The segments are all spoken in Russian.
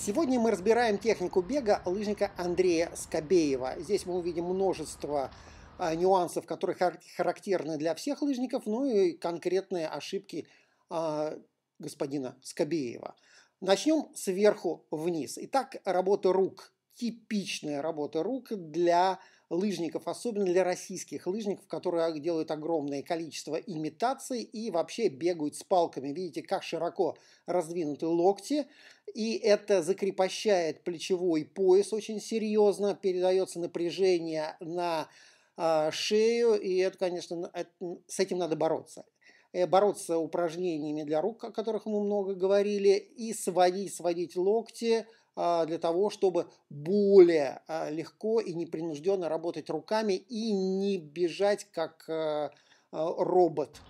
Сегодня мы разбираем технику бега лыжника Андрея Скобеева. Здесь мы увидим множество а, нюансов, которые характерны для всех лыжников, ну и конкретные ошибки а, господина Скобеева. Начнем сверху вниз. Итак, работа рук типичная работа рук для лыжников, особенно для российских лыжников, которые делают огромное количество имитаций и вообще бегают с палками. Видите, как широко раздвинуты локти, и это закрепощает плечевой пояс очень серьезно, передается напряжение на э, шею, и это, конечно, это, с этим надо бороться э, бороться упражнениями для рук, о которых мы много говорили, и сводить, сводить локти, а, для того, чтобы более а, легко и непринужденно работать руками и не бежать как а, робот.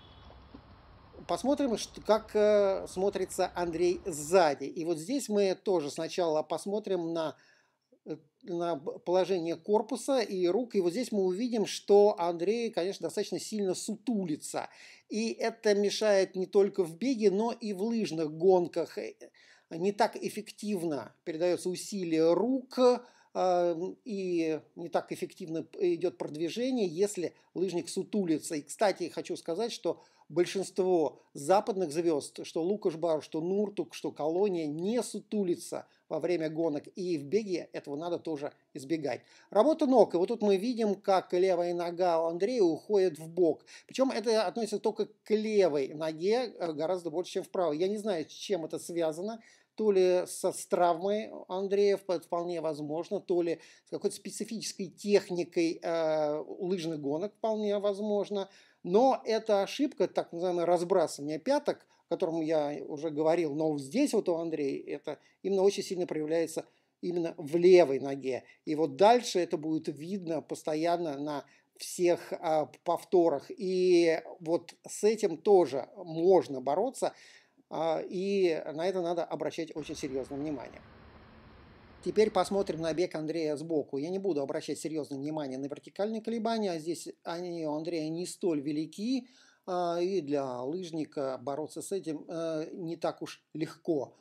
Посмотрим, как э, смотрится Андрей сзади. И вот здесь мы тоже сначала посмотрим на э, на положение корпуса и рук. И вот здесь мы увидим, что Андрей, конечно, достаточно сильно сутулится. И это мешает не только в беге, но и в лыжных гонках. Э, не так эффективно передается усилие рук, а, и не так эффективно идет продвижение, если лыжник сутулится. И, кстати, хочу сказать, что большинство западных звезд, что Лукашбар, что Нуртук, что Колония, не сутулится во время гонок. И в беге этого надо тоже избегать. Работа ног. И вот тут мы видим, как левая нога у Андрея уходит в бок. Причем это относится только к левой ноге э, гораздо больше, чем в правой. Я не знаю, с чем это связано то ли со, с травмой э, Андреев, вполне возможно, то ли с какой-то специфической техникой э, лыжных гонок, вполне возможно. Но эта ошибка, так называемое разбрасывание пяток, о котором я уже говорил, но здесь вот у Андрея это именно очень сильно проявляется именно в левой ноге. И вот дальше это будет видно постоянно на всех э, повторах. И вот с этим тоже можно бороться. А, и на это надо обращать очень серьезное внимание. Теперь посмотрим на бег Андрея сбоку. Я не буду обращать серьезное внимание на вертикальные колебания, здесь они у Андрея не столь велики, а, и для лыжника бороться с этим э, не так уж легко.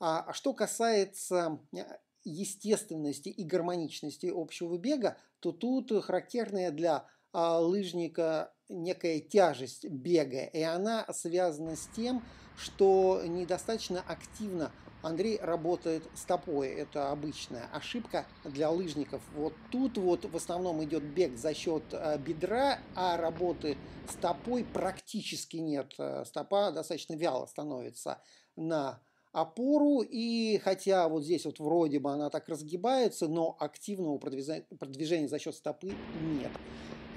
А, а что касается э, естественности и гармоничности общего бега, то тут характерное для а, лыжника некая тяжесть бега, и она связана с тем, что недостаточно активно Андрей работает стопой, это обычная ошибка для лыжников. Вот тут вот в основном идет бег за счет э, бедра, а работы стопой практически нет. Э, стопа достаточно вяло становится на опору, и хотя вот здесь вот вроде бы она так разгибается, но активного продвижения за счет стопы нет.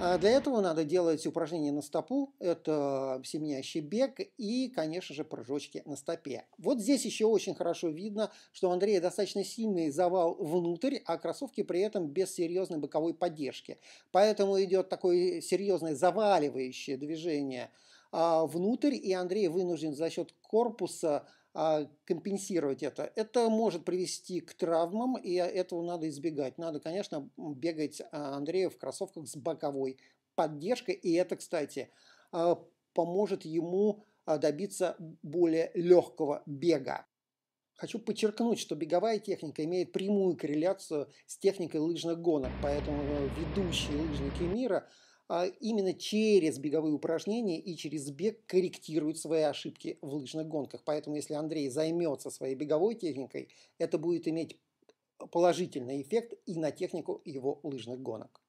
А для этого надо делать упражнения на стопу, это семенящий бег и, конечно же, прыжочки на стопе. Вот здесь еще очень хорошо видно, что у Андрея достаточно сильный завал внутрь, а кроссовки при этом без серьезной боковой поддержки. Поэтому идет такое серьезное заваливающее движение а, внутрь, и Андрей вынужден за счет корпуса а, компенсировать это. Это может привести к травмам, и этого надо избегать. Надо, конечно, бегать а, Андрею в кроссовках с боковой поддержкой, и это, кстати, а, поможет ему добиться более легкого бега. Хочу подчеркнуть, что беговая техника имеет прямую корреляцию с техникой лыжных гонок, поэтому э, ведущие лыжники мира – а именно через беговые упражнения и через бег корректирует свои ошибки в лыжных гонках. Поэтому если Андрей займется своей беговой техникой, это будет иметь положительный эффект и на технику его лыжных гонок.